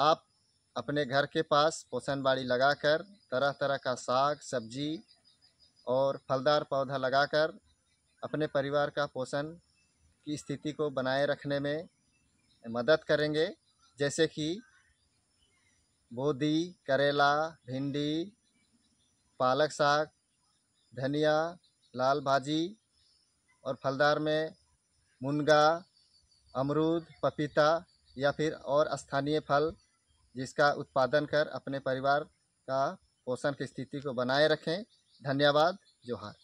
आप अपने घर के पास पोषण बाड़ी लगाकर तरह तरह का साग सब्जी और फलदार पौधा लगाकर अपने परिवार का पोषण की स्थिति को बनाए रखने में मदद करेंगे जैसे कि बोदी करेला भिंडी पालक साग धनिया लाल भाजी और फलदार में मुनगा अमरूद पपीता या फिर और स्थानीय फल जिसका उत्पादन कर अपने परिवार का पोषण की स्थिति को बनाए रखें धन्यवाद जोहार